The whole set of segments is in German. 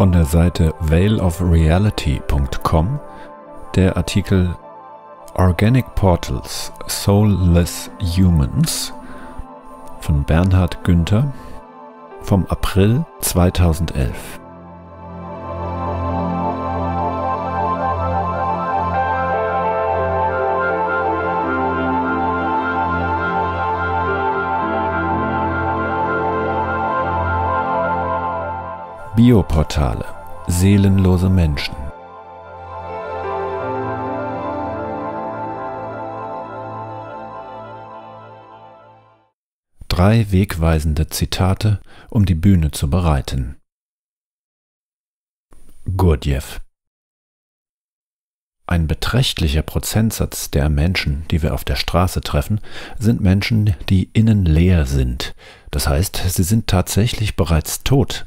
von der Seite veilofreality.com der Artikel Organic Portals Soulless Humans von Bernhard Günther vom April 2011. Bioportale. Seelenlose Menschen. Drei wegweisende Zitate, um die Bühne zu bereiten. Gurdjieff ein beträchtlicher Prozentsatz der Menschen, die wir auf der Straße treffen, sind Menschen, die innen leer sind. Das heißt, sie sind tatsächlich bereits tot,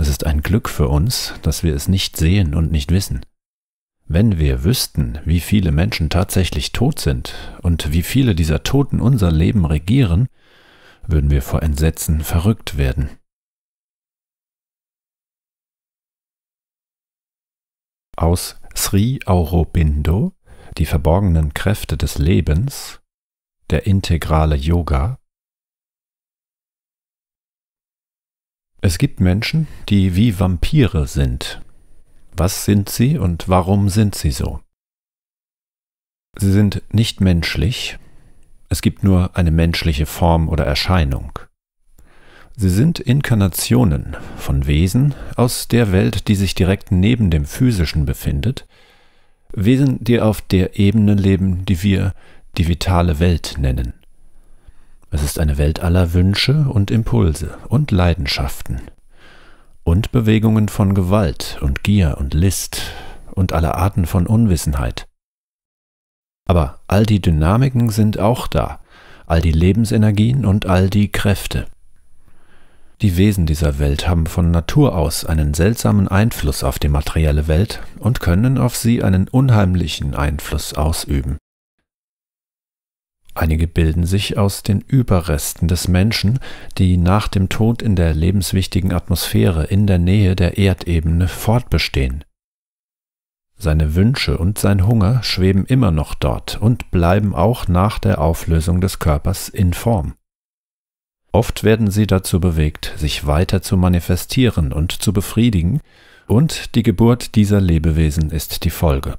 es ist ein Glück für uns, dass wir es nicht sehen und nicht wissen. Wenn wir wüssten, wie viele Menschen tatsächlich tot sind und wie viele dieser Toten unser Leben regieren, würden wir vor Entsetzen verrückt werden. Aus Sri Aurobindo, die verborgenen Kräfte des Lebens, der integrale Yoga Es gibt Menschen, die wie Vampire sind. Was sind sie und warum sind sie so? Sie sind nicht menschlich. Es gibt nur eine menschliche Form oder Erscheinung. Sie sind Inkarnationen von Wesen aus der Welt, die sich direkt neben dem physischen befindet, Wesen, die auf der Ebene leben, die wir die vitale Welt nennen. Es ist eine Welt aller Wünsche und Impulse und Leidenschaften und Bewegungen von Gewalt und Gier und List und aller Arten von Unwissenheit. Aber all die Dynamiken sind auch da, all die Lebensenergien und all die Kräfte. Die Wesen dieser Welt haben von Natur aus einen seltsamen Einfluss auf die materielle Welt und können auf sie einen unheimlichen Einfluss ausüben. Einige bilden sich aus den Überresten des Menschen, die nach dem Tod in der lebenswichtigen Atmosphäre in der Nähe der Erdebene fortbestehen. Seine Wünsche und sein Hunger schweben immer noch dort und bleiben auch nach der Auflösung des Körpers in Form. Oft werden sie dazu bewegt, sich weiter zu manifestieren und zu befriedigen, und die Geburt dieser Lebewesen ist die Folge.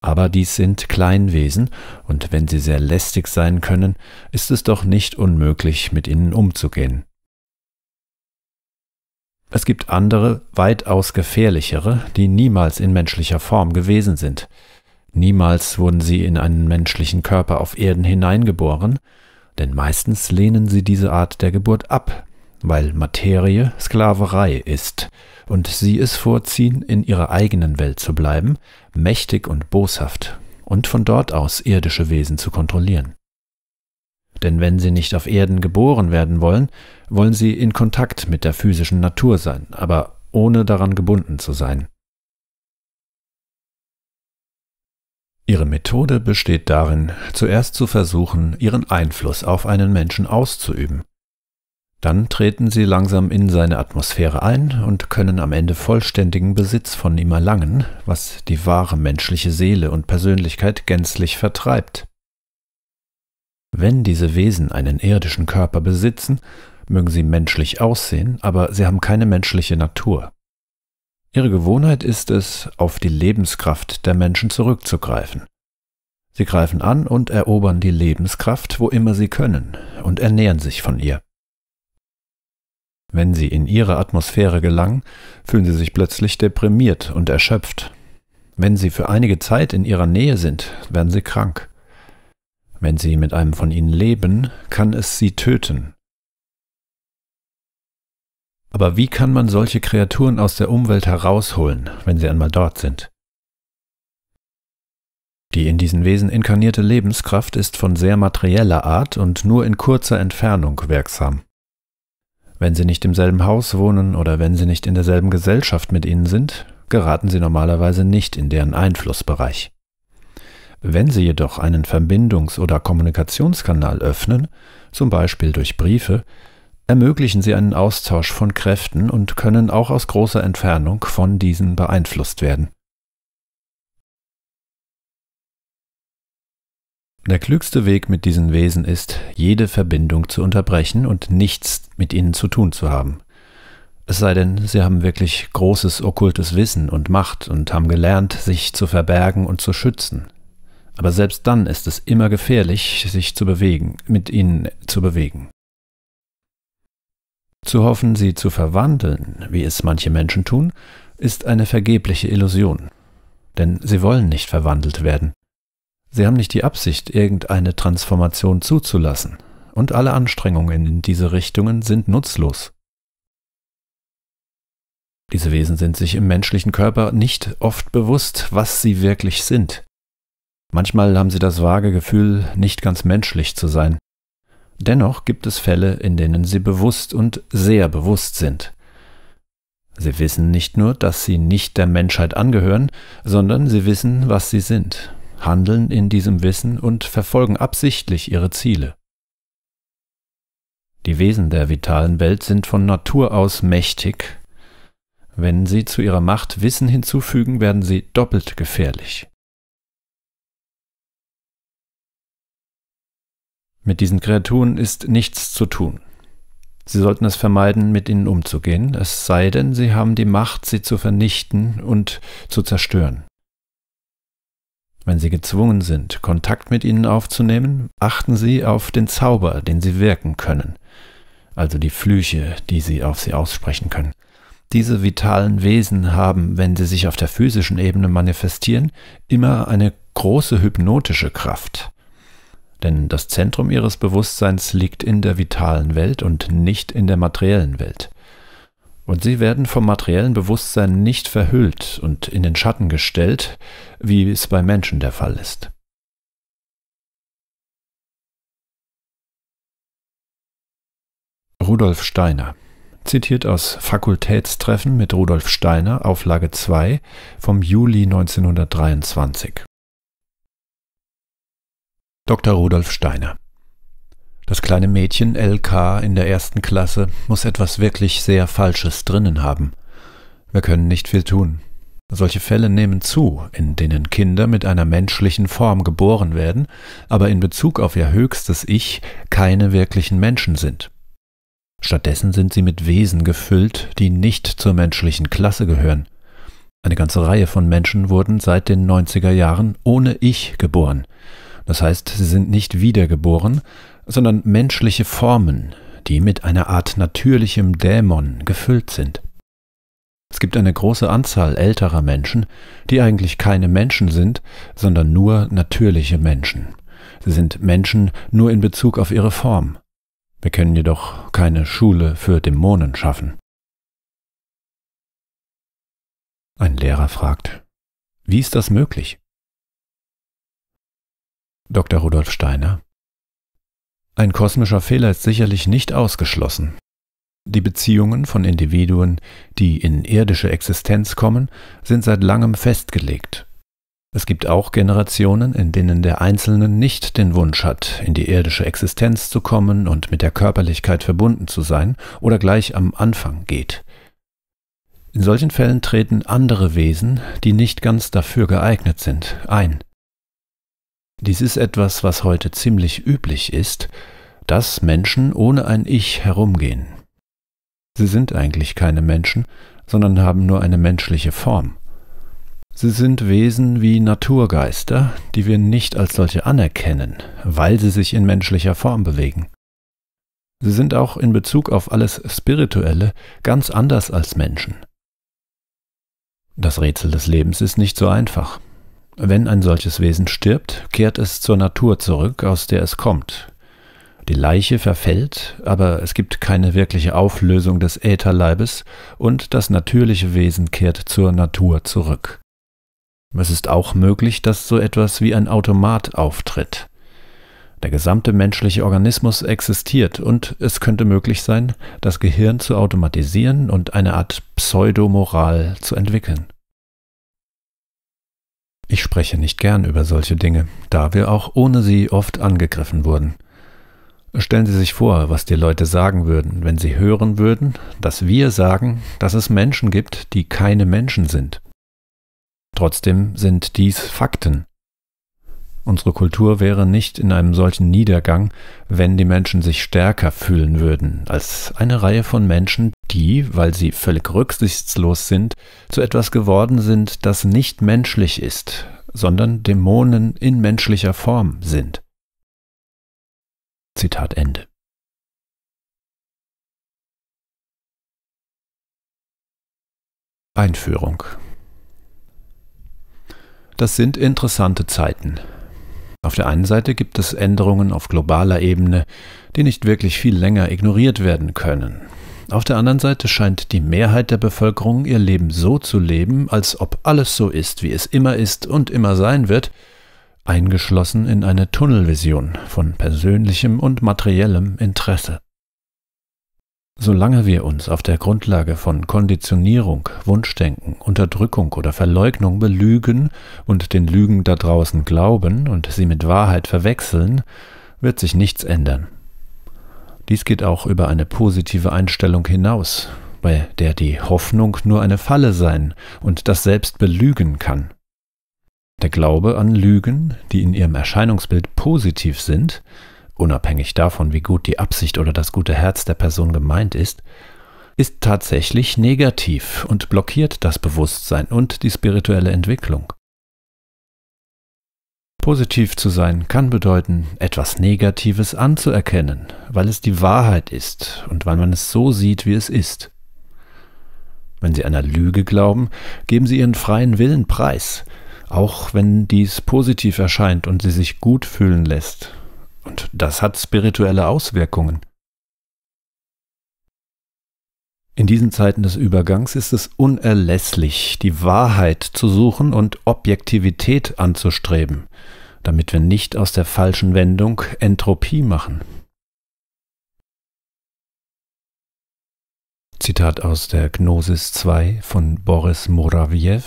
Aber dies sind Kleinwesen, und wenn sie sehr lästig sein können, ist es doch nicht unmöglich, mit ihnen umzugehen. Es gibt andere, weitaus gefährlichere, die niemals in menschlicher Form gewesen sind. Niemals wurden sie in einen menschlichen Körper auf Erden hineingeboren, denn meistens lehnen sie diese Art der Geburt ab, weil Materie Sklaverei ist, und sie es vorziehen, in ihrer eigenen Welt zu bleiben, mächtig und boshaft und von dort aus irdische Wesen zu kontrollieren. Denn wenn sie nicht auf Erden geboren werden wollen, wollen sie in Kontakt mit der physischen Natur sein, aber ohne daran gebunden zu sein. Ihre Methode besteht darin, zuerst zu versuchen, ihren Einfluss auf einen Menschen auszuüben dann treten sie langsam in seine Atmosphäre ein und können am Ende vollständigen Besitz von ihm erlangen, was die wahre menschliche Seele und Persönlichkeit gänzlich vertreibt. Wenn diese Wesen einen irdischen Körper besitzen, mögen sie menschlich aussehen, aber sie haben keine menschliche Natur. Ihre Gewohnheit ist es, auf die Lebenskraft der Menschen zurückzugreifen. Sie greifen an und erobern die Lebenskraft, wo immer sie können, und ernähren sich von ihr. Wenn sie in ihre Atmosphäre gelangen, fühlen sie sich plötzlich deprimiert und erschöpft. Wenn sie für einige Zeit in ihrer Nähe sind, werden sie krank. Wenn sie mit einem von ihnen leben, kann es sie töten. Aber wie kann man solche Kreaturen aus der Umwelt herausholen, wenn sie einmal dort sind? Die in diesen Wesen inkarnierte Lebenskraft ist von sehr materieller Art und nur in kurzer Entfernung wirksam. Wenn sie nicht im selben Haus wohnen oder wenn sie nicht in derselben Gesellschaft mit ihnen sind, geraten sie normalerweise nicht in deren Einflussbereich. Wenn sie jedoch einen Verbindungs- oder Kommunikationskanal öffnen, zum Beispiel durch Briefe, ermöglichen sie einen Austausch von Kräften und können auch aus großer Entfernung von diesen beeinflusst werden. Der klügste Weg mit diesen Wesen ist, jede Verbindung zu unterbrechen und nichts mit ihnen zu tun zu haben. Es sei denn, sie haben wirklich großes okkultes Wissen und Macht und haben gelernt, sich zu verbergen und zu schützen. Aber selbst dann ist es immer gefährlich, sich zu bewegen, mit ihnen zu bewegen. Zu hoffen, sie zu verwandeln, wie es manche Menschen tun, ist eine vergebliche Illusion. Denn sie wollen nicht verwandelt werden. Sie haben nicht die Absicht, irgendeine Transformation zuzulassen, und alle Anstrengungen in diese Richtungen sind nutzlos. Diese Wesen sind sich im menschlichen Körper nicht oft bewusst, was sie wirklich sind. Manchmal haben sie das vage Gefühl, nicht ganz menschlich zu sein. Dennoch gibt es Fälle, in denen sie bewusst und sehr bewusst sind. Sie wissen nicht nur, dass sie nicht der Menschheit angehören, sondern sie wissen, was sie sind handeln in diesem Wissen und verfolgen absichtlich ihre Ziele. Die Wesen der vitalen Welt sind von Natur aus mächtig. Wenn sie zu ihrer Macht Wissen hinzufügen, werden sie doppelt gefährlich. Mit diesen Kreaturen ist nichts zu tun. Sie sollten es vermeiden, mit ihnen umzugehen, es sei denn, sie haben die Macht, sie zu vernichten und zu zerstören. Wenn Sie gezwungen sind, Kontakt mit ihnen aufzunehmen, achten Sie auf den Zauber, den Sie wirken können, also die Flüche, die Sie auf sie aussprechen können. Diese vitalen Wesen haben, wenn sie sich auf der physischen Ebene manifestieren, immer eine große hypnotische Kraft. Denn das Zentrum ihres Bewusstseins liegt in der vitalen Welt und nicht in der materiellen Welt. Und sie werden vom materiellen Bewusstsein nicht verhüllt und in den Schatten gestellt, wie es bei Menschen der Fall ist. Rudolf Steiner zitiert aus Fakultätstreffen mit Rudolf Steiner, Auflage 2 vom Juli 1923. Dr. Rudolf Steiner das kleine Mädchen LK in der ersten Klasse muss etwas wirklich sehr Falsches drinnen haben. Wir können nicht viel tun. Solche Fälle nehmen zu, in denen Kinder mit einer menschlichen Form geboren werden, aber in Bezug auf ihr höchstes Ich keine wirklichen Menschen sind. Stattdessen sind sie mit Wesen gefüllt, die nicht zur menschlichen Klasse gehören. Eine ganze Reihe von Menschen wurden seit den 90er Jahren ohne Ich geboren. Das heißt, sie sind nicht wiedergeboren, sondern menschliche Formen, die mit einer Art natürlichem Dämon gefüllt sind. Es gibt eine große Anzahl älterer Menschen, die eigentlich keine Menschen sind, sondern nur natürliche Menschen. Sie sind Menschen nur in Bezug auf ihre Form. Wir können jedoch keine Schule für Dämonen schaffen. Ein Lehrer fragt, wie ist das möglich? Dr. Rudolf Steiner ein kosmischer Fehler ist sicherlich nicht ausgeschlossen. Die Beziehungen von Individuen, die in irdische Existenz kommen, sind seit langem festgelegt. Es gibt auch Generationen, in denen der Einzelne nicht den Wunsch hat, in die irdische Existenz zu kommen und mit der Körperlichkeit verbunden zu sein oder gleich am Anfang geht. In solchen Fällen treten andere Wesen, die nicht ganz dafür geeignet sind, ein dies ist etwas, was heute ziemlich üblich ist, dass Menschen ohne ein Ich herumgehen. Sie sind eigentlich keine Menschen, sondern haben nur eine menschliche Form. Sie sind Wesen wie Naturgeister, die wir nicht als solche anerkennen, weil sie sich in menschlicher Form bewegen. Sie sind auch in Bezug auf alles Spirituelle ganz anders als Menschen. Das Rätsel des Lebens ist nicht so einfach. Wenn ein solches Wesen stirbt, kehrt es zur Natur zurück, aus der es kommt. Die Leiche verfällt, aber es gibt keine wirkliche Auflösung des Ätherleibes und das natürliche Wesen kehrt zur Natur zurück. Es ist auch möglich, dass so etwas wie ein Automat auftritt. Der gesamte menschliche Organismus existiert und es könnte möglich sein, das Gehirn zu automatisieren und eine Art Pseudomoral zu entwickeln. Ich spreche nicht gern über solche Dinge, da wir auch ohne sie oft angegriffen wurden. Stellen Sie sich vor, was die Leute sagen würden, wenn sie hören würden, dass wir sagen, dass es Menschen gibt, die keine Menschen sind. Trotzdem sind dies Fakten. Unsere Kultur wäre nicht in einem solchen Niedergang, wenn die Menschen sich stärker fühlen würden als eine Reihe von Menschen, die, weil sie völlig rücksichtslos sind, zu etwas geworden sind, das nicht menschlich ist, sondern Dämonen in menschlicher Form sind. Zitat Ende. Einführung. Das sind interessante Zeiten. Auf der einen Seite gibt es Änderungen auf globaler Ebene, die nicht wirklich viel länger ignoriert werden können. Auf der anderen Seite scheint die Mehrheit der Bevölkerung ihr Leben so zu leben, als ob alles so ist, wie es immer ist und immer sein wird, eingeschlossen in eine Tunnelvision von persönlichem und materiellem Interesse. Solange wir uns auf der Grundlage von Konditionierung, Wunschdenken, Unterdrückung oder Verleugnung belügen und den Lügen da draußen glauben und sie mit Wahrheit verwechseln, wird sich nichts ändern. Dies geht auch über eine positive Einstellung hinaus, bei der die Hoffnung nur eine Falle sein und das Selbst belügen kann. Der Glaube an Lügen, die in ihrem Erscheinungsbild positiv sind, unabhängig davon, wie gut die Absicht oder das gute Herz der Person gemeint ist, ist tatsächlich negativ und blockiert das Bewusstsein und die spirituelle Entwicklung. Positiv zu sein kann bedeuten, etwas Negatives anzuerkennen, weil es die Wahrheit ist und weil man es so sieht, wie es ist. Wenn Sie einer Lüge glauben, geben Sie Ihren freien Willen preis, auch wenn dies positiv erscheint und Sie sich gut fühlen lässt. Und das hat spirituelle Auswirkungen. In diesen Zeiten des Übergangs ist es unerlässlich, die Wahrheit zu suchen und Objektivität anzustreben, damit wir nicht aus der falschen Wendung Entropie machen. Zitat aus der Gnosis 2 von Boris Morawiew.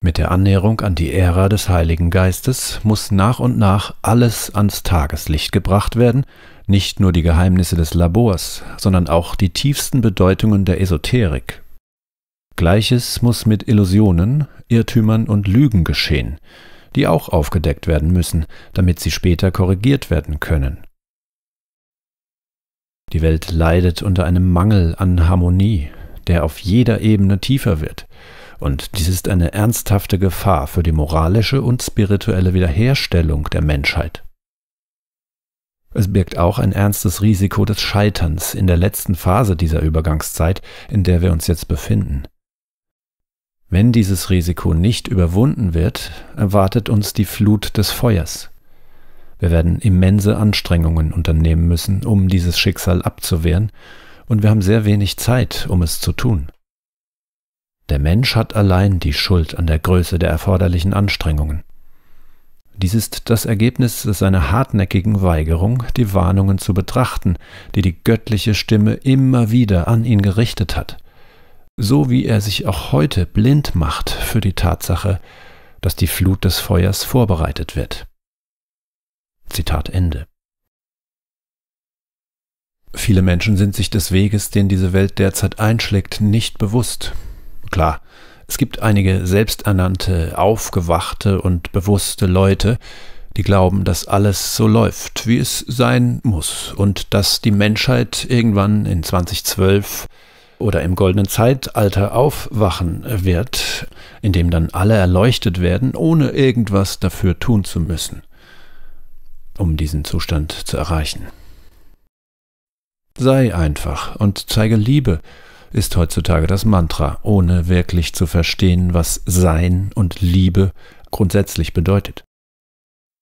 Mit der Annäherung an die Ära des Heiligen Geistes muss nach und nach alles ans Tageslicht gebracht werden, nicht nur die Geheimnisse des Labors, sondern auch die tiefsten Bedeutungen der Esoterik. Gleiches muss mit Illusionen, Irrtümern und Lügen geschehen, die auch aufgedeckt werden müssen, damit sie später korrigiert werden können. Die Welt leidet unter einem Mangel an Harmonie, der auf jeder Ebene tiefer wird, und dies ist eine ernsthafte Gefahr für die moralische und spirituelle Wiederherstellung der Menschheit. Es birgt auch ein ernstes Risiko des Scheiterns in der letzten Phase dieser Übergangszeit, in der wir uns jetzt befinden. Wenn dieses Risiko nicht überwunden wird, erwartet uns die Flut des Feuers. Wir werden immense Anstrengungen unternehmen müssen, um dieses Schicksal abzuwehren, und wir haben sehr wenig Zeit, um es zu tun. Der Mensch hat allein die Schuld an der Größe der erforderlichen Anstrengungen. Dies ist das Ergebnis seiner hartnäckigen Weigerung, die Warnungen zu betrachten, die die göttliche Stimme immer wieder an ihn gerichtet hat. So wie er sich auch heute blind macht für die Tatsache, dass die Flut des Feuers vorbereitet wird. Zitat Ende. Viele Menschen sind sich des Weges, den diese Welt derzeit einschlägt, nicht bewusst. Klar, es gibt einige selbsternannte, aufgewachte und bewusste Leute, die glauben, dass alles so läuft, wie es sein muss und dass die Menschheit irgendwann in 2012 oder im goldenen Zeitalter aufwachen wird, in dem dann alle erleuchtet werden, ohne irgendwas dafür tun zu müssen, um diesen Zustand zu erreichen. Sei einfach und zeige Liebe ist heutzutage das Mantra, ohne wirklich zu verstehen, was Sein und Liebe grundsätzlich bedeutet.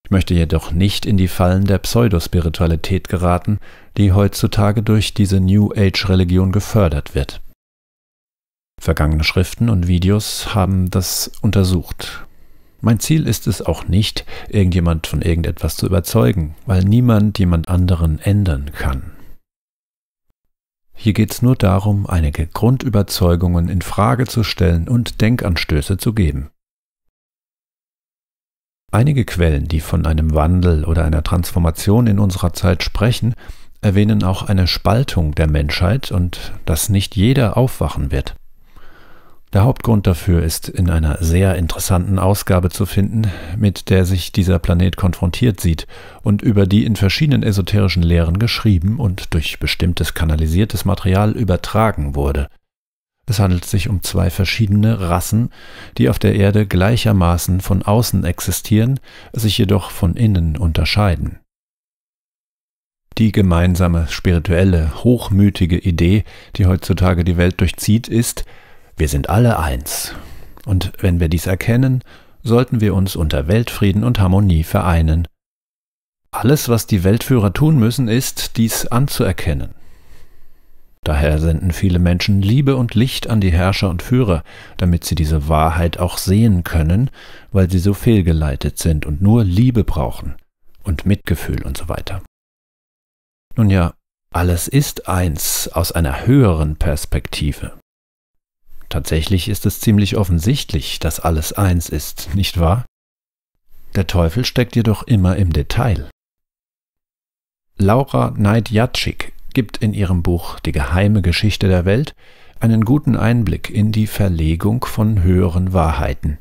Ich möchte jedoch nicht in die Fallen der Pseudospiritualität geraten, die heutzutage durch diese New Age-Religion gefördert wird. Vergangene Schriften und Videos haben das untersucht. Mein Ziel ist es auch nicht, irgendjemand von irgendetwas zu überzeugen, weil niemand jemand anderen ändern kann. Hier geht es nur darum, einige Grundüberzeugungen in Frage zu stellen und Denkanstöße zu geben. Einige Quellen, die von einem Wandel oder einer Transformation in unserer Zeit sprechen, erwähnen auch eine Spaltung der Menschheit und dass nicht jeder aufwachen wird. Der Hauptgrund dafür ist in einer sehr interessanten Ausgabe zu finden, mit der sich dieser Planet konfrontiert sieht und über die in verschiedenen esoterischen Lehren geschrieben und durch bestimmtes kanalisiertes Material übertragen wurde. Es handelt sich um zwei verschiedene Rassen, die auf der Erde gleichermaßen von außen existieren, sich jedoch von innen unterscheiden. Die gemeinsame spirituelle, hochmütige Idee, die heutzutage die Welt durchzieht, ist, wir sind alle eins. Und wenn wir dies erkennen, sollten wir uns unter Weltfrieden und Harmonie vereinen. Alles, was die Weltführer tun müssen, ist, dies anzuerkennen. Daher senden viele Menschen Liebe und Licht an die Herrscher und Führer, damit sie diese Wahrheit auch sehen können, weil sie so fehlgeleitet sind und nur Liebe brauchen und Mitgefühl und so weiter. Nun ja, alles ist eins aus einer höheren Perspektive. Tatsächlich ist es ziemlich offensichtlich, dass alles eins ist, nicht wahr? Der Teufel steckt jedoch immer im Detail. Laura Neidjatschik gibt in ihrem Buch Die geheime Geschichte der Welt einen guten Einblick in die Verlegung von höheren Wahrheiten.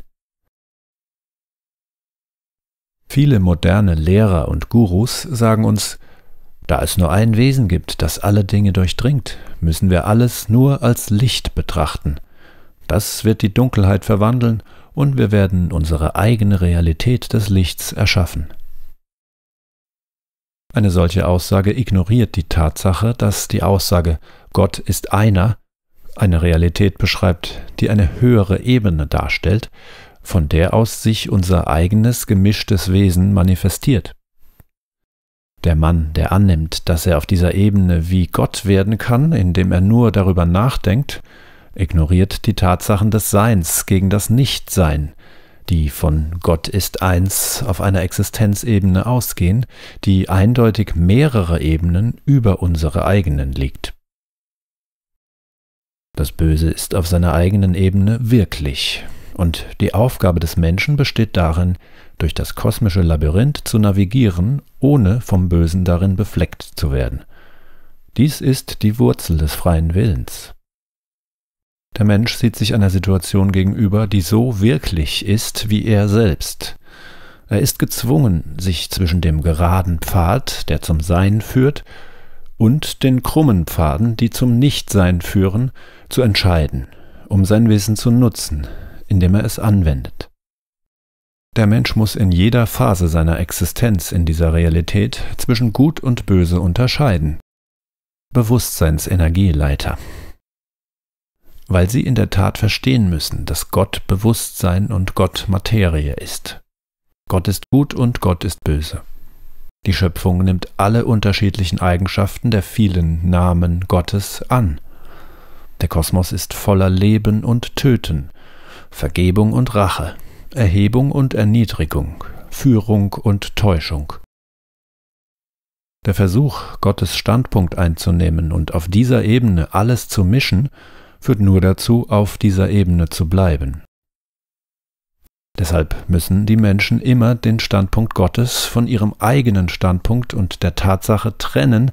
Viele moderne Lehrer und Gurus sagen uns, da es nur ein Wesen gibt, das alle Dinge durchdringt, müssen wir alles nur als Licht betrachten das wird die Dunkelheit verwandeln und wir werden unsere eigene Realität des Lichts erschaffen. Eine solche Aussage ignoriert die Tatsache, dass die Aussage Gott ist einer eine Realität beschreibt, die eine höhere Ebene darstellt, von der aus sich unser eigenes gemischtes Wesen manifestiert. Der Mann, der annimmt, dass er auf dieser Ebene wie Gott werden kann, indem er nur darüber nachdenkt, ignoriert die Tatsachen des Seins gegen das Nichtsein, die von Gott ist eins auf einer Existenzebene ausgehen, die eindeutig mehrere Ebenen über unsere eigenen liegt. Das Böse ist auf seiner eigenen Ebene wirklich, und die Aufgabe des Menschen besteht darin, durch das kosmische Labyrinth zu navigieren, ohne vom Bösen darin befleckt zu werden. Dies ist die Wurzel des freien Willens. Der Mensch sieht sich einer Situation gegenüber, die so wirklich ist wie er selbst. Er ist gezwungen, sich zwischen dem geraden Pfad, der zum Sein führt, und den krummen Pfaden, die zum Nichtsein führen, zu entscheiden, um sein Wissen zu nutzen, indem er es anwendet. Der Mensch muss in jeder Phase seiner Existenz in dieser Realität zwischen Gut und Böse unterscheiden. Bewusstseinsenergieleiter weil sie in der Tat verstehen müssen, dass Gott Bewusstsein und Gott Materie ist. Gott ist gut und Gott ist böse. Die Schöpfung nimmt alle unterschiedlichen Eigenschaften der vielen Namen Gottes an. Der Kosmos ist voller Leben und Töten, Vergebung und Rache, Erhebung und Erniedrigung, Führung und Täuschung. Der Versuch, Gottes Standpunkt einzunehmen und auf dieser Ebene alles zu mischen, führt nur dazu, auf dieser Ebene zu bleiben. Deshalb müssen die Menschen immer den Standpunkt Gottes von ihrem eigenen Standpunkt und der Tatsache trennen,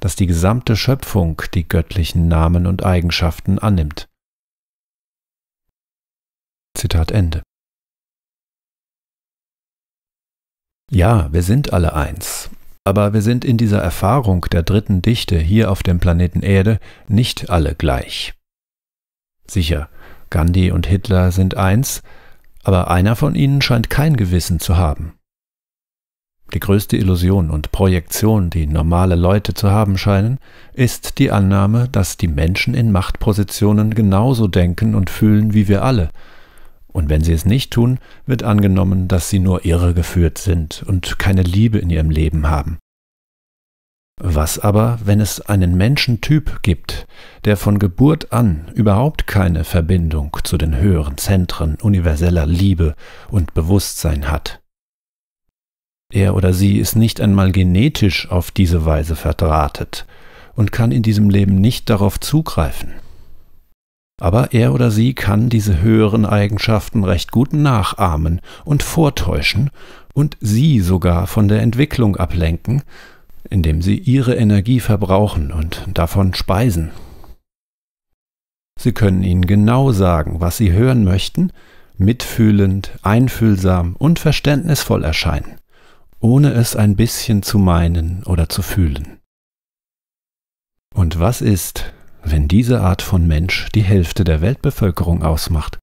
dass die gesamte Schöpfung die göttlichen Namen und Eigenschaften annimmt. Zitat Ende. Ja, wir sind alle eins, aber wir sind in dieser Erfahrung der dritten Dichte hier auf dem Planeten Erde nicht alle gleich. Sicher, Gandhi und Hitler sind eins, aber einer von ihnen scheint kein Gewissen zu haben. Die größte Illusion und Projektion, die normale Leute zu haben scheinen, ist die Annahme, dass die Menschen in Machtpositionen genauso denken und fühlen wie wir alle, und wenn sie es nicht tun, wird angenommen, dass sie nur irregeführt sind und keine Liebe in ihrem Leben haben. Was aber, wenn es einen Menschentyp gibt, der von Geburt an überhaupt keine Verbindung zu den höheren Zentren universeller Liebe und Bewusstsein hat? Er oder sie ist nicht einmal genetisch auf diese Weise verdrahtet und kann in diesem Leben nicht darauf zugreifen. Aber er oder sie kann diese höheren Eigenschaften recht gut nachahmen und vortäuschen und sie sogar von der Entwicklung ablenken, indem sie ihre Energie verbrauchen und davon speisen. Sie können ihnen genau sagen, was sie hören möchten, mitfühlend, einfühlsam und verständnisvoll erscheinen, ohne es ein bisschen zu meinen oder zu fühlen. Und was ist, wenn diese Art von Mensch die Hälfte der Weltbevölkerung ausmacht?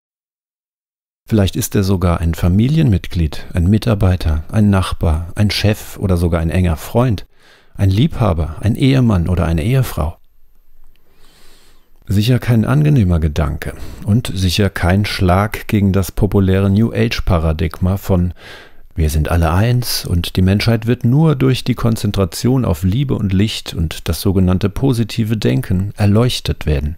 Vielleicht ist er sogar ein Familienmitglied, ein Mitarbeiter, ein Nachbar, ein Chef oder sogar ein enger Freund, ein Liebhaber, ein Ehemann oder eine Ehefrau. Sicher kein angenehmer Gedanke und sicher kein Schlag gegen das populäre New Age-Paradigma von wir sind alle eins und die Menschheit wird nur durch die Konzentration auf Liebe und Licht und das sogenannte positive Denken erleuchtet werden.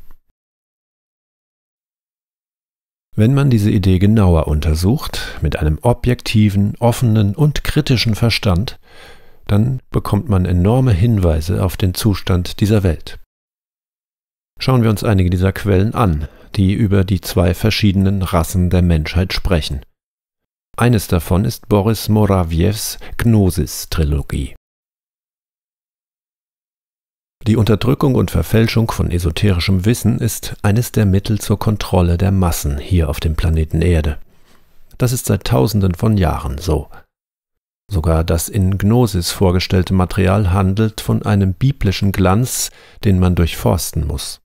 Wenn man diese Idee genauer untersucht, mit einem objektiven, offenen und kritischen Verstand, dann bekommt man enorme Hinweise auf den Zustand dieser Welt. Schauen wir uns einige dieser Quellen an, die über die zwei verschiedenen Rassen der Menschheit sprechen. Eines davon ist Boris Morawjews Gnosis-Trilogie. Die Unterdrückung und Verfälschung von esoterischem Wissen ist eines der Mittel zur Kontrolle der Massen hier auf dem Planeten Erde. Das ist seit Tausenden von Jahren so. Sogar das in Gnosis vorgestellte Material handelt von einem biblischen Glanz, den man durchforsten muss.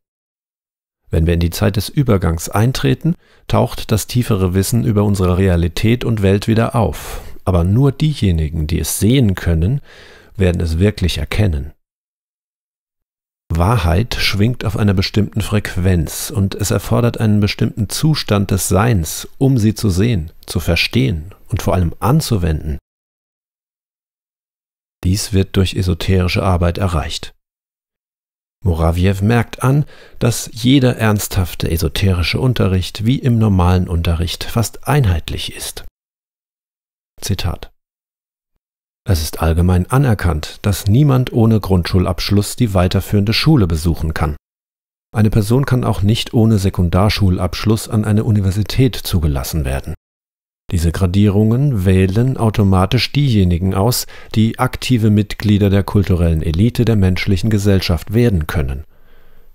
Wenn wir in die Zeit des Übergangs eintreten, taucht das tiefere Wissen über unsere Realität und Welt wieder auf, aber nur diejenigen, die es sehen können, werden es wirklich erkennen. Wahrheit schwingt auf einer bestimmten Frequenz und es erfordert einen bestimmten Zustand des Seins, um sie zu sehen, zu verstehen und vor allem anzuwenden, dies wird durch esoterische Arbeit erreicht. Moraviev merkt an, dass jeder ernsthafte esoterische Unterricht wie im normalen Unterricht fast einheitlich ist. Zitat Es ist allgemein anerkannt, dass niemand ohne Grundschulabschluss die weiterführende Schule besuchen kann. Eine Person kann auch nicht ohne Sekundarschulabschluss an eine Universität zugelassen werden. Diese Gradierungen wählen automatisch diejenigen aus, die aktive Mitglieder der kulturellen Elite der menschlichen Gesellschaft werden können.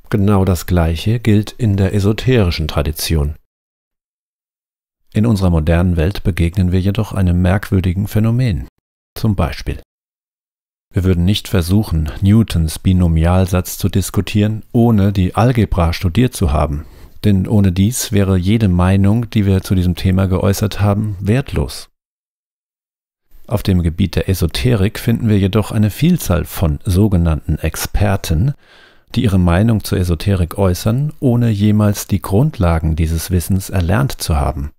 Genau das Gleiche gilt in der esoterischen Tradition. In unserer modernen Welt begegnen wir jedoch einem merkwürdigen Phänomen. Zum Beispiel. Wir würden nicht versuchen, Newtons Binomialsatz zu diskutieren, ohne die Algebra studiert zu haben, denn ohne dies wäre jede Meinung, die wir zu diesem Thema geäußert haben, wertlos. Auf dem Gebiet der Esoterik finden wir jedoch eine Vielzahl von sogenannten Experten, die ihre Meinung zur Esoterik äußern, ohne jemals die Grundlagen dieses Wissens erlernt zu haben.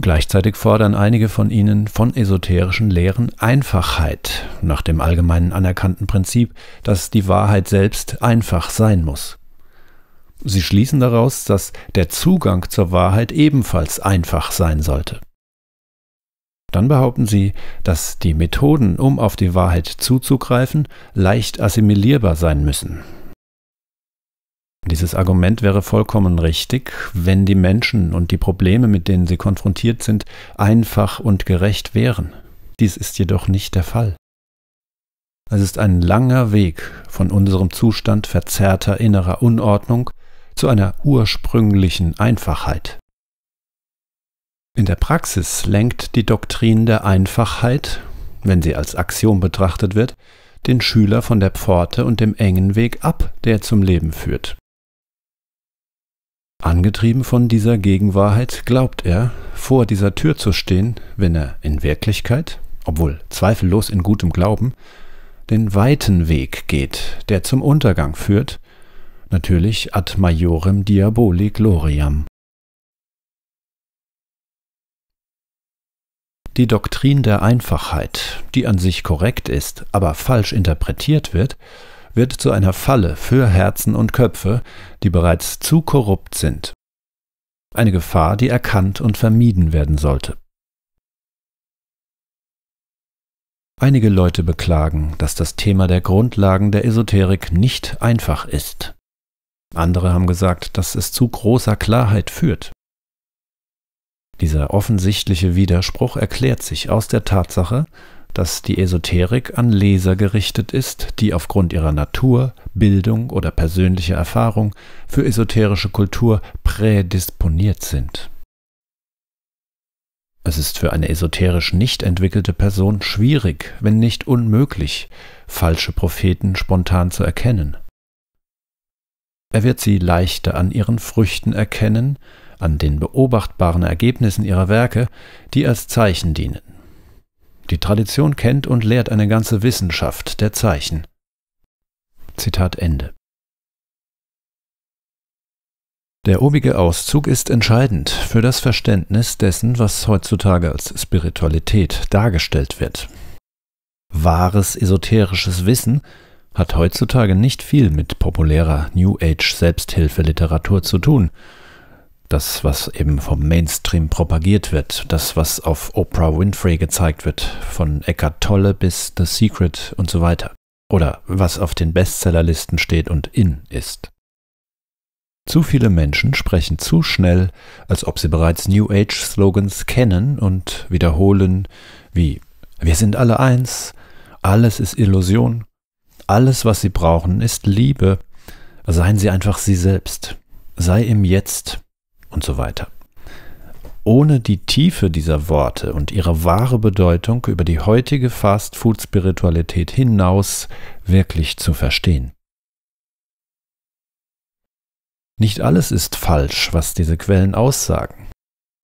Gleichzeitig fordern einige von ihnen von esoterischen Lehren Einfachheit, nach dem allgemeinen anerkannten Prinzip, dass die Wahrheit selbst einfach sein muss. Sie schließen daraus, dass der Zugang zur Wahrheit ebenfalls einfach sein sollte. Dann behaupten sie, dass die Methoden, um auf die Wahrheit zuzugreifen, leicht assimilierbar sein müssen. Dieses Argument wäre vollkommen richtig, wenn die Menschen und die Probleme, mit denen sie konfrontiert sind, einfach und gerecht wären. Dies ist jedoch nicht der Fall. Es ist ein langer Weg von unserem Zustand verzerrter innerer Unordnung zu einer ursprünglichen Einfachheit. In der Praxis lenkt die Doktrin der Einfachheit, wenn sie als Axiom betrachtet wird, den Schüler von der Pforte und dem engen Weg ab, der zum Leben führt. Angetrieben von dieser Gegenwahrheit glaubt er, vor dieser Tür zu stehen, wenn er in Wirklichkeit, obwohl zweifellos in gutem Glauben, den weiten Weg geht, der zum Untergang führt natürlich ad majorem diaboli gloriam. Die Doktrin der Einfachheit, die an sich korrekt ist, aber falsch interpretiert wird, wird zu einer Falle für Herzen und Köpfe, die bereits zu korrupt sind. Eine Gefahr, die erkannt und vermieden werden sollte. Einige Leute beklagen, dass das Thema der Grundlagen der Esoterik nicht einfach ist. Andere haben gesagt, dass es zu großer Klarheit führt. Dieser offensichtliche Widerspruch erklärt sich aus der Tatsache, dass die Esoterik an Leser gerichtet ist, die aufgrund ihrer Natur, Bildung oder persönlicher Erfahrung für esoterische Kultur prädisponiert sind. Es ist für eine esoterisch nicht entwickelte Person schwierig, wenn nicht unmöglich, falsche Propheten spontan zu erkennen. Er wird sie leichter an ihren Früchten erkennen, an den beobachtbaren Ergebnissen ihrer Werke, die als Zeichen dienen. Die Tradition kennt und lehrt eine ganze Wissenschaft der Zeichen. Zitat Ende. Der obige Auszug ist entscheidend für das Verständnis dessen, was heutzutage als Spiritualität dargestellt wird. Wahres esoterisches Wissen hat heutzutage nicht viel mit populärer New Age Selbsthilfeliteratur zu tun. Das, was eben vom Mainstream propagiert wird, das, was auf Oprah Winfrey gezeigt wird, von Eckhart Tolle bis The Secret und so weiter. Oder was auf den Bestsellerlisten steht und in ist. Zu viele Menschen sprechen zu schnell, als ob sie bereits New Age-Slogans kennen und wiederholen wie Wir sind alle eins, alles ist Illusion, alles, was sie brauchen, ist Liebe. Seien sie einfach sie selbst. Sei im Jetzt und so weiter. Ohne die Tiefe dieser Worte und ihre wahre Bedeutung über die heutige Fast-Food-Spiritualität hinaus wirklich zu verstehen. Nicht alles ist falsch, was diese Quellen aussagen.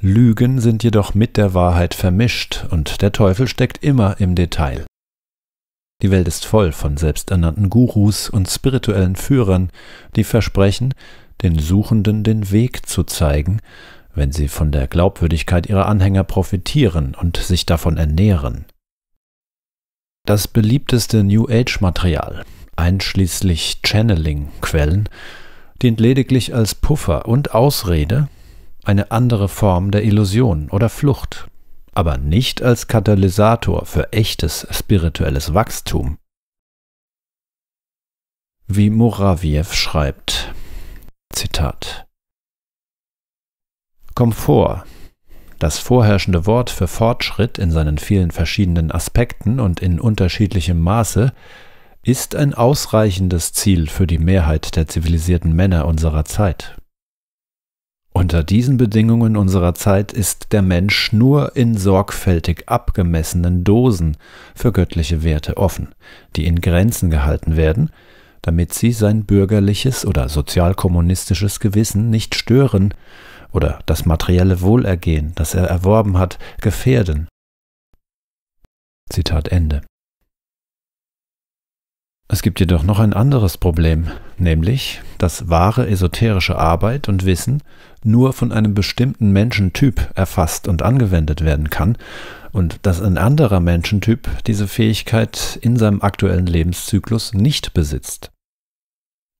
Lügen sind jedoch mit der Wahrheit vermischt und der Teufel steckt immer im Detail. Die Welt ist voll von selbsternannten Gurus und spirituellen Führern, die versprechen, den Suchenden den Weg zu zeigen, wenn sie von der Glaubwürdigkeit ihrer Anhänger profitieren und sich davon ernähren. Das beliebteste New Age-Material, einschließlich Channeling-Quellen, dient lediglich als Puffer und Ausrede, eine andere Form der Illusion oder Flucht aber nicht als Katalysator für echtes spirituelles Wachstum. Wie Moraviev schreibt, Zitat Komfort, das vorherrschende Wort für Fortschritt in seinen vielen verschiedenen Aspekten und in unterschiedlichem Maße, ist ein ausreichendes Ziel für die Mehrheit der zivilisierten Männer unserer Zeit. Unter diesen Bedingungen unserer Zeit ist der Mensch nur in sorgfältig abgemessenen Dosen für göttliche Werte offen, die in Grenzen gehalten werden, damit sie sein bürgerliches oder sozialkommunistisches Gewissen nicht stören oder das materielle Wohlergehen, das er erworben hat, gefährden. Zitat Ende. Es gibt jedoch noch ein anderes Problem, nämlich, dass wahre esoterische Arbeit und Wissen nur von einem bestimmten Menschentyp erfasst und angewendet werden kann und dass ein anderer Menschentyp diese Fähigkeit in seinem aktuellen Lebenszyklus nicht besitzt.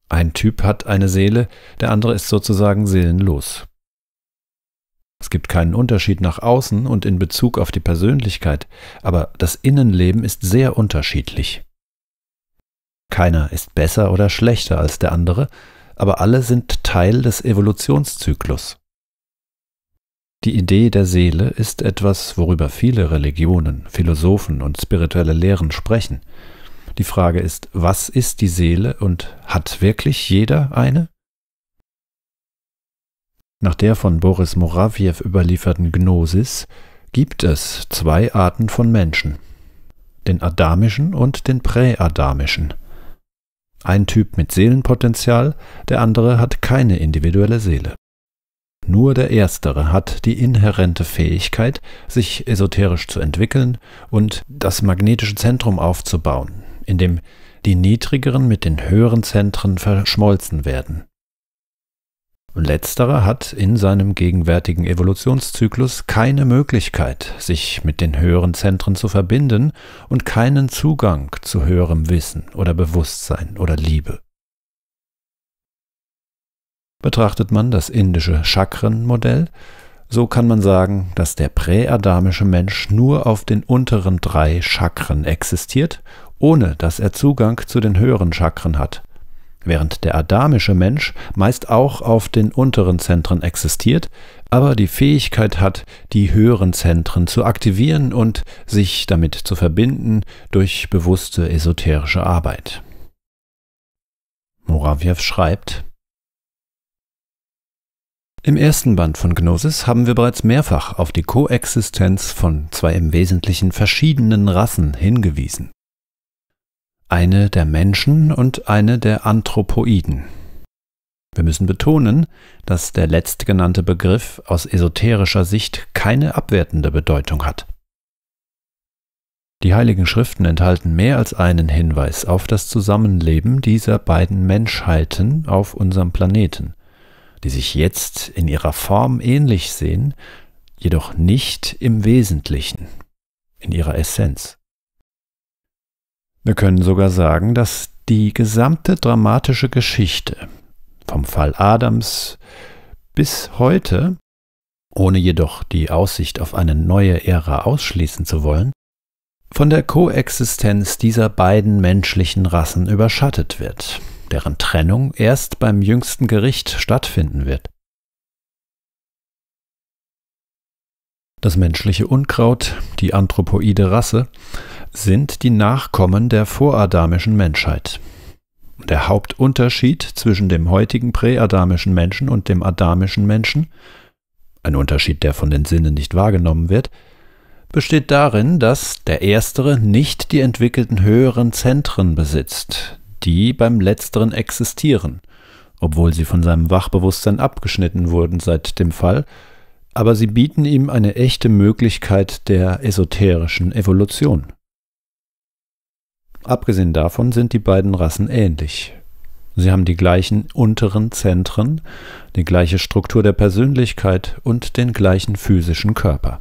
Ein Typ hat eine Seele, der andere ist sozusagen seelenlos. Es gibt keinen Unterschied nach außen und in Bezug auf die Persönlichkeit, aber das Innenleben ist sehr unterschiedlich. Keiner ist besser oder schlechter als der andere, aber alle sind Teil des Evolutionszyklus. Die Idee der Seele ist etwas, worüber viele Religionen, Philosophen und spirituelle Lehren sprechen. Die Frage ist, was ist die Seele und hat wirklich jeder eine? Nach der von Boris Morawiew überlieferten Gnosis gibt es zwei Arten von Menschen, den adamischen und den präadamischen. Ein Typ mit Seelenpotenzial, der andere hat keine individuelle Seele. Nur der erstere hat die inhärente Fähigkeit, sich esoterisch zu entwickeln und das magnetische Zentrum aufzubauen, in dem die niedrigeren mit den höheren Zentren verschmolzen werden letzterer hat in seinem gegenwärtigen Evolutionszyklus keine Möglichkeit, sich mit den höheren Zentren zu verbinden und keinen Zugang zu höherem Wissen oder Bewusstsein oder Liebe. Betrachtet man das indische Chakrenmodell, so kann man sagen, dass der präadamische Mensch nur auf den unteren drei Chakren existiert, ohne dass er Zugang zu den höheren Chakren hat während der adamische Mensch meist auch auf den unteren Zentren existiert, aber die Fähigkeit hat, die höheren Zentren zu aktivieren und sich damit zu verbinden durch bewusste esoterische Arbeit. Moraviev schreibt, im ersten Band von Gnosis haben wir bereits mehrfach auf die Koexistenz von zwei im Wesentlichen verschiedenen Rassen hingewiesen eine der Menschen und eine der Anthropoiden. Wir müssen betonen, dass der letztgenannte Begriff aus esoterischer Sicht keine abwertende Bedeutung hat. Die heiligen Schriften enthalten mehr als einen Hinweis auf das Zusammenleben dieser beiden Menschheiten auf unserem Planeten, die sich jetzt in ihrer Form ähnlich sehen, jedoch nicht im Wesentlichen, in ihrer Essenz. Wir können sogar sagen, dass die gesamte dramatische Geschichte vom Fall Adams bis heute, ohne jedoch die Aussicht auf eine neue Ära ausschließen zu wollen, von der Koexistenz dieser beiden menschlichen Rassen überschattet wird, deren Trennung erst beim jüngsten Gericht stattfinden wird. Das menschliche Unkraut, die anthropoide Rasse, sind die Nachkommen der voradamischen Menschheit. Der Hauptunterschied zwischen dem heutigen präadamischen Menschen und dem adamischen Menschen, ein Unterschied, der von den Sinnen nicht wahrgenommen wird, besteht darin, dass der erstere nicht die entwickelten höheren Zentren besitzt, die beim letzteren existieren, obwohl sie von seinem Wachbewusstsein abgeschnitten wurden seit dem Fall, aber sie bieten ihm eine echte Möglichkeit der esoterischen Evolution. Abgesehen davon sind die beiden Rassen ähnlich. Sie haben die gleichen unteren Zentren, die gleiche Struktur der Persönlichkeit und den gleichen physischen Körper.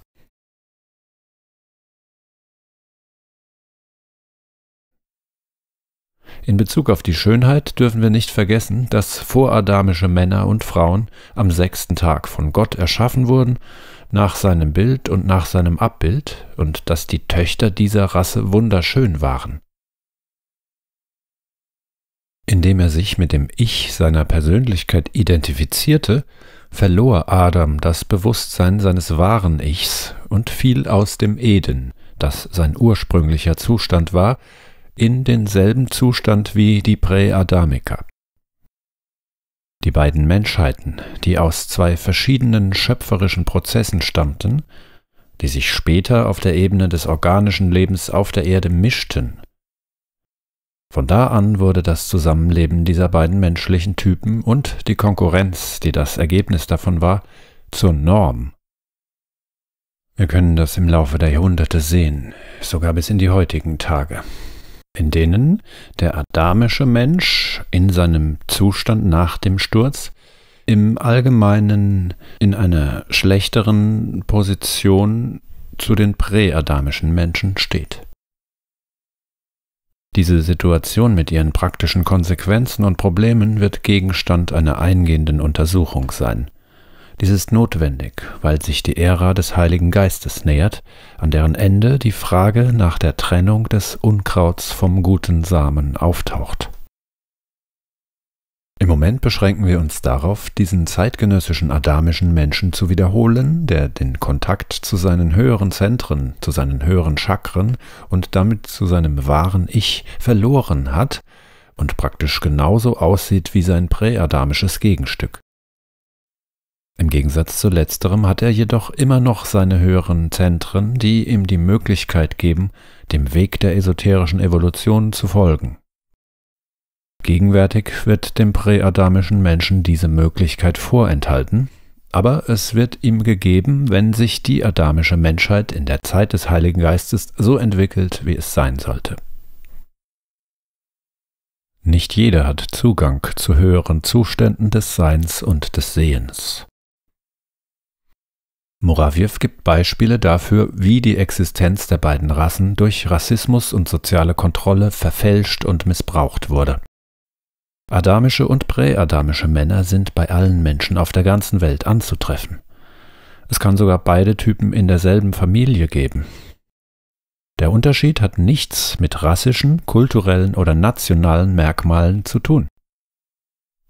In Bezug auf die Schönheit dürfen wir nicht vergessen, dass voradamische Männer und Frauen am sechsten Tag von Gott erschaffen wurden, nach seinem Bild und nach seinem Abbild, und dass die Töchter dieser Rasse wunderschön waren. Indem er sich mit dem Ich seiner Persönlichkeit identifizierte, verlor Adam das Bewusstsein seines wahren Ichs und fiel aus dem Eden, das sein ursprünglicher Zustand war, in denselben Zustand wie die Präadamiker. Die beiden Menschheiten, die aus zwei verschiedenen schöpferischen Prozessen stammten, die sich später auf der Ebene des organischen Lebens auf der Erde mischten, von da an wurde das Zusammenleben dieser beiden menschlichen Typen und die Konkurrenz, die das Ergebnis davon war, zur Norm. Wir können das im Laufe der Jahrhunderte sehen, sogar bis in die heutigen Tage, in denen der adamische Mensch in seinem Zustand nach dem Sturz im Allgemeinen in einer schlechteren Position zu den präadamischen Menschen steht. Diese Situation mit ihren praktischen Konsequenzen und Problemen wird Gegenstand einer eingehenden Untersuchung sein. Dies ist notwendig, weil sich die Ära des Heiligen Geistes nähert, an deren Ende die Frage nach der Trennung des Unkrauts vom guten Samen auftaucht im Moment beschränken wir uns darauf, diesen zeitgenössischen adamischen Menschen zu wiederholen, der den Kontakt zu seinen höheren Zentren, zu seinen höheren Chakren und damit zu seinem wahren Ich verloren hat und praktisch genauso aussieht wie sein präadamisches Gegenstück. Im Gegensatz zu letzterem hat er jedoch immer noch seine höheren Zentren, die ihm die Möglichkeit geben, dem Weg der esoterischen Evolution zu folgen. Gegenwärtig wird dem präadamischen Menschen diese Möglichkeit vorenthalten, aber es wird ihm gegeben, wenn sich die adamische Menschheit in der Zeit des Heiligen Geistes so entwickelt, wie es sein sollte. Nicht jeder hat Zugang zu höheren Zuständen des Seins und des Sehens. Murawjew gibt Beispiele dafür, wie die Existenz der beiden Rassen durch Rassismus und soziale Kontrolle verfälscht und missbraucht wurde Adamische und präadamische Männer sind bei allen Menschen auf der ganzen Welt anzutreffen. Es kann sogar beide Typen in derselben Familie geben. Der Unterschied hat nichts mit rassischen, kulturellen oder nationalen Merkmalen zu tun.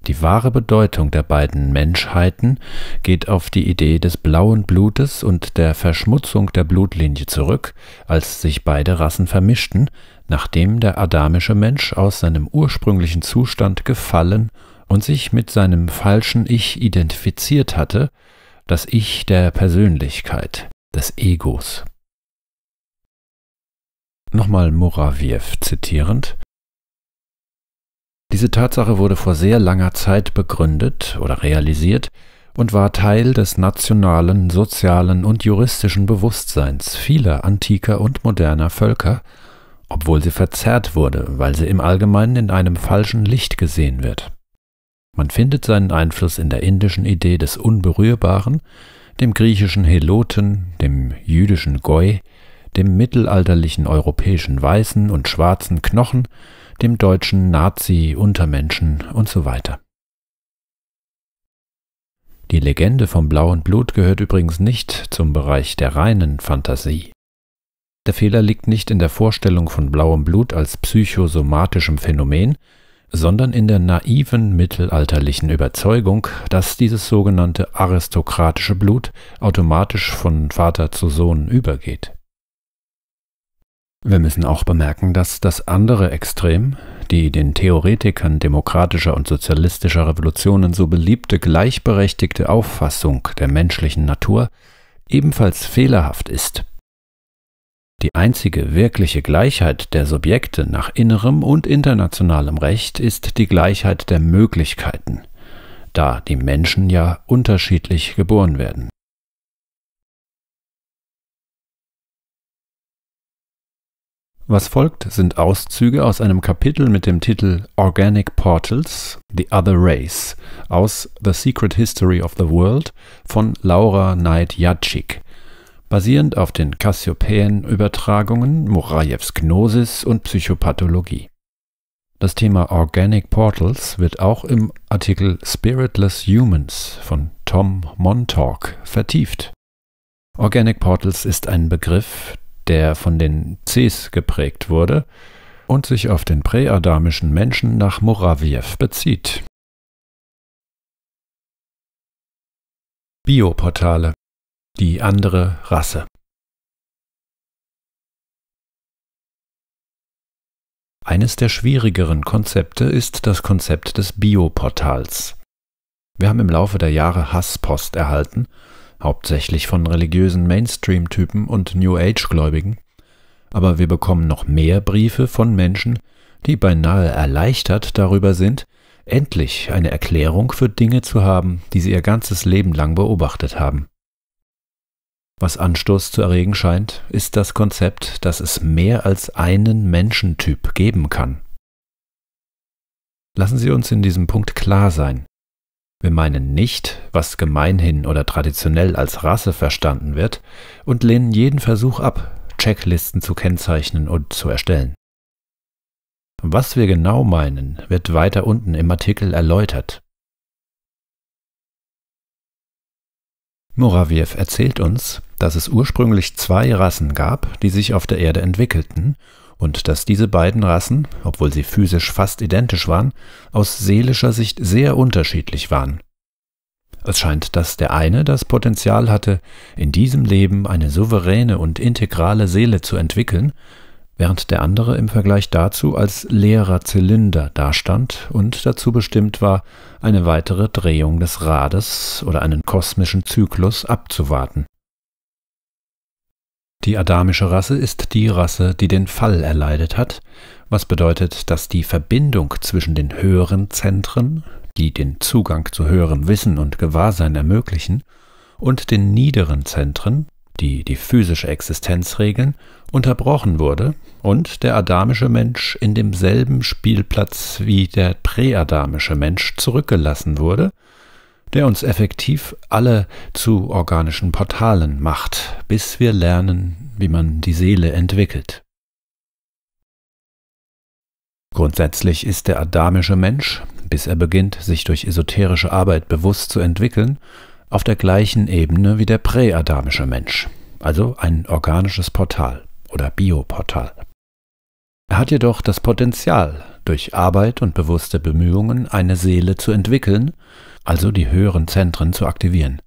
Die wahre Bedeutung der beiden Menschheiten geht auf die Idee des blauen Blutes und der Verschmutzung der Blutlinie zurück, als sich beide Rassen vermischten, nachdem der adamische Mensch aus seinem ursprünglichen Zustand gefallen und sich mit seinem falschen Ich identifiziert hatte, das Ich der Persönlichkeit, des Egos. Nochmal Murawiew zitierend diese Tatsache wurde vor sehr langer Zeit begründet oder realisiert und war Teil des nationalen, sozialen und juristischen Bewusstseins vieler antiker und moderner Völker, obwohl sie verzerrt wurde, weil sie im Allgemeinen in einem falschen Licht gesehen wird. Man findet seinen Einfluss in der indischen Idee des Unberührbaren, dem griechischen Heloten, dem jüdischen Goi, dem mittelalterlichen europäischen weißen und schwarzen Knochen dem deutschen Nazi-Untermenschen und so weiter. Die Legende vom blauen Blut gehört übrigens nicht zum Bereich der reinen Fantasie. Der Fehler liegt nicht in der Vorstellung von blauem Blut als psychosomatischem Phänomen, sondern in der naiven mittelalterlichen Überzeugung, dass dieses sogenannte aristokratische Blut automatisch von Vater zu Sohn übergeht. Wir müssen auch bemerken, dass das andere Extrem, die den Theoretikern demokratischer und sozialistischer Revolutionen so beliebte gleichberechtigte Auffassung der menschlichen Natur, ebenfalls fehlerhaft ist. Die einzige wirkliche Gleichheit der Subjekte nach innerem und internationalem Recht ist die Gleichheit der Möglichkeiten, da die Menschen ja unterschiedlich geboren werden. Was folgt, sind Auszüge aus einem Kapitel mit dem Titel Organic Portals, The Other Race aus The Secret History of the World von Laura Neid Jatschik, basierend auf den Cassiopeien-Übertragungen Murajews Gnosis und Psychopathologie. Das Thema Organic Portals wird auch im Artikel Spiritless Humans von Tom Montauk vertieft. Organic Portals ist ein Begriff, der von den Cs geprägt wurde und sich auf den präadamischen Menschen nach Morawiew bezieht. Bioportale Die andere Rasse Eines der schwierigeren Konzepte ist das Konzept des Bioportals. Wir haben im Laufe der Jahre Hasspost erhalten hauptsächlich von religiösen Mainstream-Typen und New Age-Gläubigen, aber wir bekommen noch mehr Briefe von Menschen, die beinahe erleichtert darüber sind, endlich eine Erklärung für Dinge zu haben, die sie ihr ganzes Leben lang beobachtet haben. Was Anstoß zu erregen scheint, ist das Konzept, dass es mehr als einen Menschentyp geben kann. Lassen Sie uns in diesem Punkt klar sein. Wir meinen nicht, was gemeinhin oder traditionell als Rasse verstanden wird, und lehnen jeden Versuch ab, Checklisten zu kennzeichnen und zu erstellen. Was wir genau meinen, wird weiter unten im Artikel erläutert. Morawiew erzählt uns, dass es ursprünglich zwei Rassen gab, die sich auf der Erde entwickelten und dass diese beiden Rassen, obwohl sie physisch fast identisch waren, aus seelischer Sicht sehr unterschiedlich waren. Es scheint, dass der eine das Potenzial hatte, in diesem Leben eine souveräne und integrale Seele zu entwickeln, während der andere im Vergleich dazu als leerer Zylinder dastand und dazu bestimmt war, eine weitere Drehung des Rades oder einen kosmischen Zyklus abzuwarten. Die adamische Rasse ist die Rasse, die den Fall erleidet hat, was bedeutet, dass die Verbindung zwischen den höheren Zentren, die den Zugang zu höherem Wissen und Gewahrsein ermöglichen, und den niederen Zentren, die die physische Existenz regeln, unterbrochen wurde und der adamische Mensch in demselben Spielplatz wie der präadamische Mensch zurückgelassen wurde der uns effektiv alle zu organischen Portalen macht, bis wir lernen, wie man die Seele entwickelt. Grundsätzlich ist der adamische Mensch, bis er beginnt, sich durch esoterische Arbeit bewusst zu entwickeln, auf der gleichen Ebene wie der präadamische Mensch, also ein organisches Portal oder Bioportal. Er hat jedoch das Potenzial, durch Arbeit und bewusste Bemühungen eine Seele zu entwickeln also die höheren Zentren, zu aktivieren.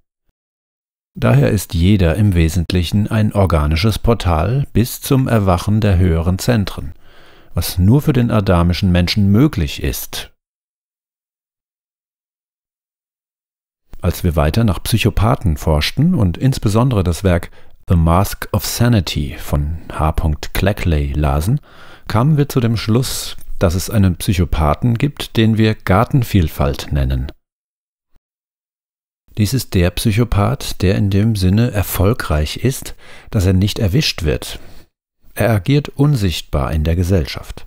Daher ist jeder im Wesentlichen ein organisches Portal bis zum Erwachen der höheren Zentren, was nur für den adamischen Menschen möglich ist. Als wir weiter nach Psychopathen forschten und insbesondere das Werk The Mask of Sanity von H. Clackley lasen, kamen wir zu dem Schluss, dass es einen Psychopathen gibt, den wir Gartenvielfalt nennen. Dies ist der Psychopath, der in dem Sinne erfolgreich ist, dass er nicht erwischt wird. Er agiert unsichtbar in der Gesellschaft.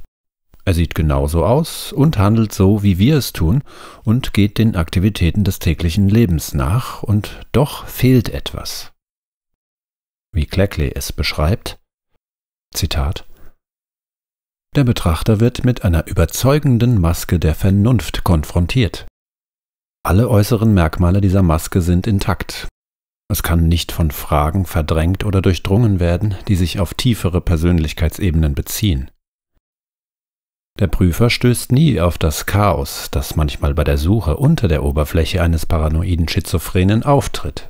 Er sieht genauso aus und handelt so, wie wir es tun, und geht den Aktivitäten des täglichen Lebens nach, und doch fehlt etwas. Wie Cleckley es beschreibt, Zitat Der Betrachter wird mit einer überzeugenden Maske der Vernunft konfrontiert. Alle äußeren Merkmale dieser Maske sind intakt. Es kann nicht von Fragen verdrängt oder durchdrungen werden, die sich auf tiefere Persönlichkeitsebenen beziehen. Der Prüfer stößt nie auf das Chaos, das manchmal bei der Suche unter der Oberfläche eines paranoiden Schizophrenen auftritt.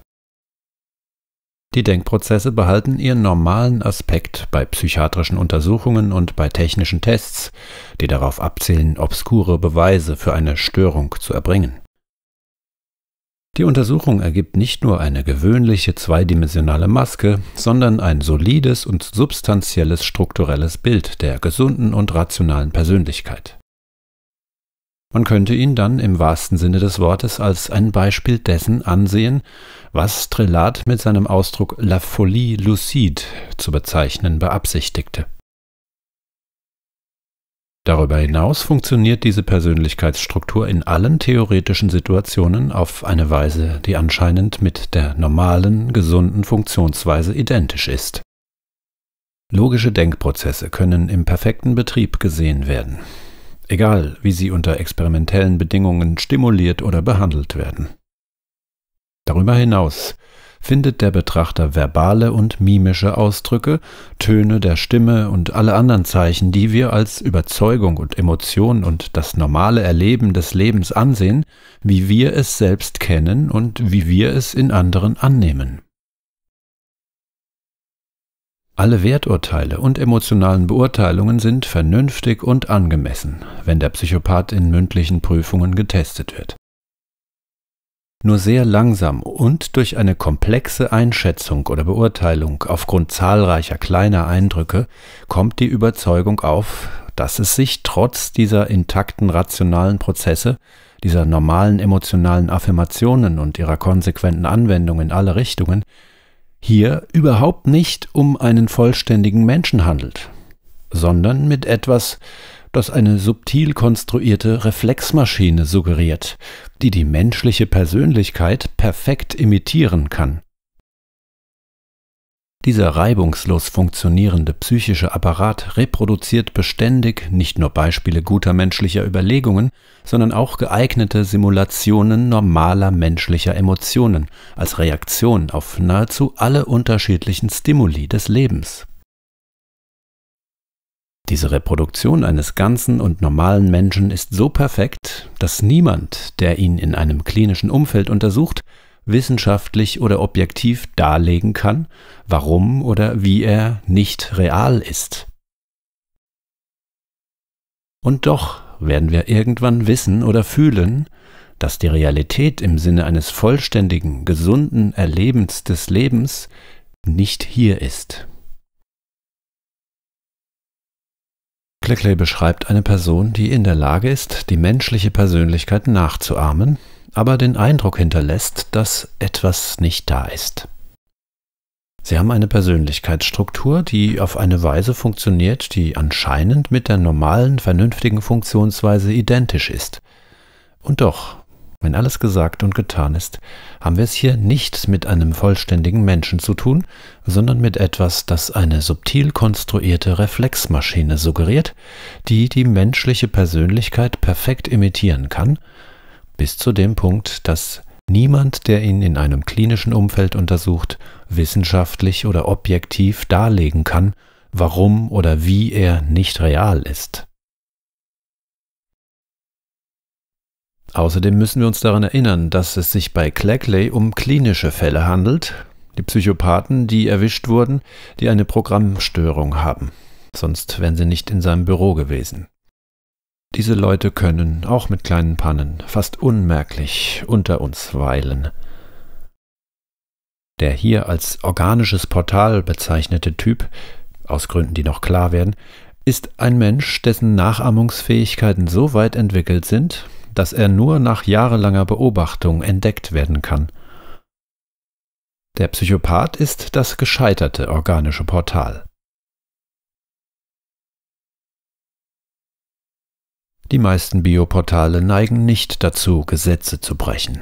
Die Denkprozesse behalten ihren normalen Aspekt bei psychiatrischen Untersuchungen und bei technischen Tests, die darauf abzielen, obskure Beweise für eine Störung zu erbringen. Die Untersuchung ergibt nicht nur eine gewöhnliche zweidimensionale Maske, sondern ein solides und substanzielles strukturelles Bild der gesunden und rationalen Persönlichkeit. Man könnte ihn dann im wahrsten Sinne des Wortes als ein Beispiel dessen ansehen, was Trellat mit seinem Ausdruck La Folie Lucide zu bezeichnen beabsichtigte. Darüber hinaus funktioniert diese Persönlichkeitsstruktur in allen theoretischen Situationen auf eine Weise, die anscheinend mit der normalen, gesunden Funktionsweise identisch ist. Logische Denkprozesse können im perfekten Betrieb gesehen werden, egal wie sie unter experimentellen Bedingungen stimuliert oder behandelt werden. Darüber hinaus findet der Betrachter verbale und mimische Ausdrücke, Töne der Stimme und alle anderen Zeichen, die wir als Überzeugung und Emotion und das normale Erleben des Lebens ansehen, wie wir es selbst kennen und wie wir es in anderen annehmen. Alle Werturteile und emotionalen Beurteilungen sind vernünftig und angemessen, wenn der Psychopath in mündlichen Prüfungen getestet wird nur sehr langsam und durch eine komplexe Einschätzung oder Beurteilung aufgrund zahlreicher kleiner Eindrücke kommt die Überzeugung auf, dass es sich trotz dieser intakten rationalen Prozesse, dieser normalen emotionalen Affirmationen und ihrer konsequenten Anwendung in alle Richtungen hier überhaupt nicht um einen vollständigen Menschen handelt, sondern mit etwas, das eine subtil konstruierte Reflexmaschine suggeriert, die die menschliche Persönlichkeit perfekt imitieren kann. Dieser reibungslos funktionierende psychische Apparat reproduziert beständig nicht nur Beispiele guter menschlicher Überlegungen, sondern auch geeignete Simulationen normaler menschlicher Emotionen als Reaktion auf nahezu alle unterschiedlichen Stimuli des Lebens. Diese Reproduktion eines ganzen und normalen Menschen ist so perfekt, dass niemand, der ihn in einem klinischen Umfeld untersucht, wissenschaftlich oder objektiv darlegen kann, warum oder wie er nicht real ist. Und doch werden wir irgendwann wissen oder fühlen, dass die Realität im Sinne eines vollständigen, gesunden Erlebens des Lebens nicht hier ist. Cleckley beschreibt eine Person, die in der Lage ist, die menschliche Persönlichkeit nachzuahmen, aber den Eindruck hinterlässt, dass etwas nicht da ist. Sie haben eine Persönlichkeitsstruktur, die auf eine Weise funktioniert, die anscheinend mit der normalen, vernünftigen Funktionsweise identisch ist. Und doch wenn alles gesagt und getan ist, haben wir es hier nicht mit einem vollständigen Menschen zu tun, sondern mit etwas, das eine subtil konstruierte Reflexmaschine suggeriert, die die menschliche Persönlichkeit perfekt imitieren kann, bis zu dem Punkt, dass niemand, der ihn in einem klinischen Umfeld untersucht, wissenschaftlich oder objektiv darlegen kann, warum oder wie er nicht real ist. Außerdem müssen wir uns daran erinnern, dass es sich bei Clackley um klinische Fälle handelt, die Psychopathen, die erwischt wurden, die eine Programmstörung haben. Sonst wären sie nicht in seinem Büro gewesen. Diese Leute können, auch mit kleinen Pannen, fast unmerklich unter uns weilen. Der hier als organisches Portal bezeichnete Typ, aus Gründen, die noch klar werden, ist ein Mensch, dessen Nachahmungsfähigkeiten so weit entwickelt sind, dass er nur nach jahrelanger Beobachtung entdeckt werden kann. Der Psychopath ist das gescheiterte organische Portal. Die meisten Bioportale neigen nicht dazu, Gesetze zu brechen.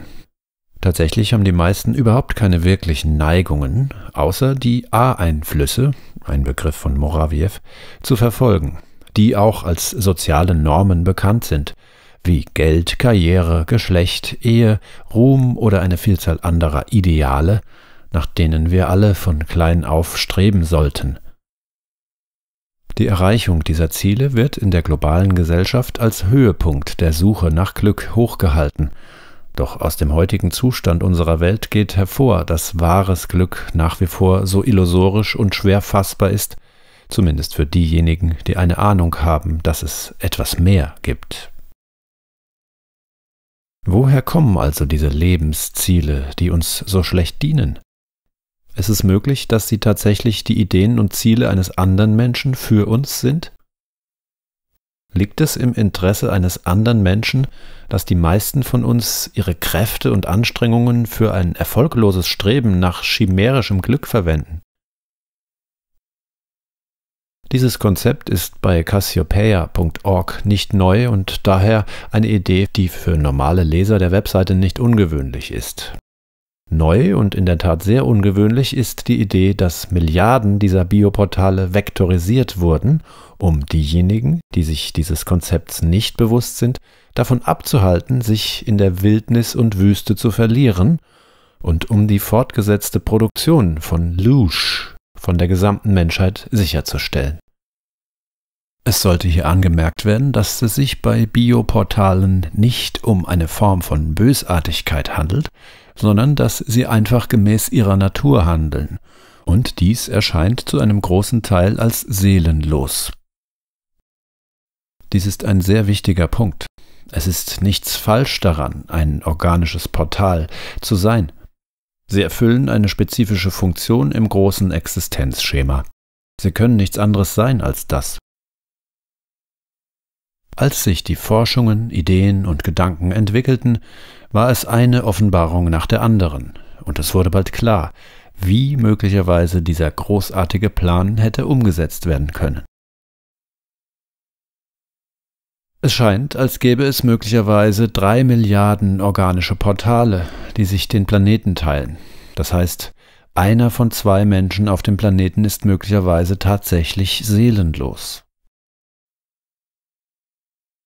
Tatsächlich haben die meisten überhaupt keine wirklichen Neigungen, außer die A-Einflüsse, ein Begriff von Moraviev, zu verfolgen, die auch als soziale Normen bekannt sind – wie Geld, Karriere, Geschlecht, Ehe, Ruhm oder eine Vielzahl anderer Ideale, nach denen wir alle von klein auf streben sollten. Die Erreichung dieser Ziele wird in der globalen Gesellschaft als Höhepunkt der Suche nach Glück hochgehalten, doch aus dem heutigen Zustand unserer Welt geht hervor, dass wahres Glück nach wie vor so illusorisch und schwer fassbar ist, zumindest für diejenigen, die eine Ahnung haben, dass es etwas mehr gibt. Woher kommen also diese Lebensziele, die uns so schlecht dienen? Ist es möglich, dass sie tatsächlich die Ideen und Ziele eines anderen Menschen für uns sind? Liegt es im Interesse eines anderen Menschen, dass die meisten von uns ihre Kräfte und Anstrengungen für ein erfolgloses Streben nach chimärischem Glück verwenden? Dieses Konzept ist bei Cassiopeia.org nicht neu und daher eine Idee, die für normale Leser der Webseite nicht ungewöhnlich ist. Neu und in der Tat sehr ungewöhnlich ist die Idee, dass Milliarden dieser Bioportale vektorisiert wurden, um diejenigen, die sich dieses Konzepts nicht bewusst sind, davon abzuhalten, sich in der Wildnis und Wüste zu verlieren und um die fortgesetzte Produktion von Lush von der gesamten Menschheit sicherzustellen. Es sollte hier angemerkt werden, dass es sich bei Bioportalen nicht um eine Form von Bösartigkeit handelt, sondern dass sie einfach gemäß ihrer Natur handeln, und dies erscheint zu einem großen Teil als seelenlos. Dies ist ein sehr wichtiger Punkt. Es ist nichts falsch daran, ein organisches Portal zu sein, Sie erfüllen eine spezifische Funktion im großen Existenzschema. Sie können nichts anderes sein als das. Als sich die Forschungen, Ideen und Gedanken entwickelten, war es eine Offenbarung nach der anderen, und es wurde bald klar, wie möglicherweise dieser großartige Plan hätte umgesetzt werden können. Es scheint, als gäbe es möglicherweise drei Milliarden organische Portale, die sich den Planeten teilen. Das heißt, einer von zwei Menschen auf dem Planeten ist möglicherweise tatsächlich seelenlos.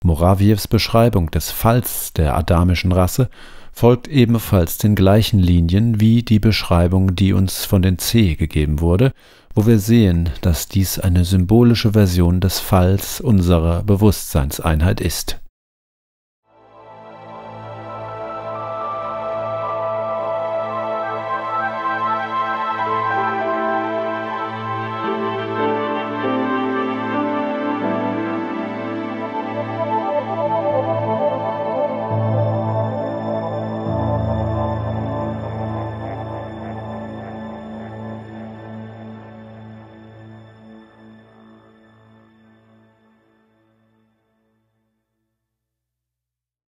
Morawiews Beschreibung des Falls der adamischen Rasse folgt ebenfalls den gleichen Linien wie die Beschreibung, die uns von den C gegeben wurde wo wir sehen, dass dies eine symbolische Version des Falls unserer Bewusstseinseinheit ist.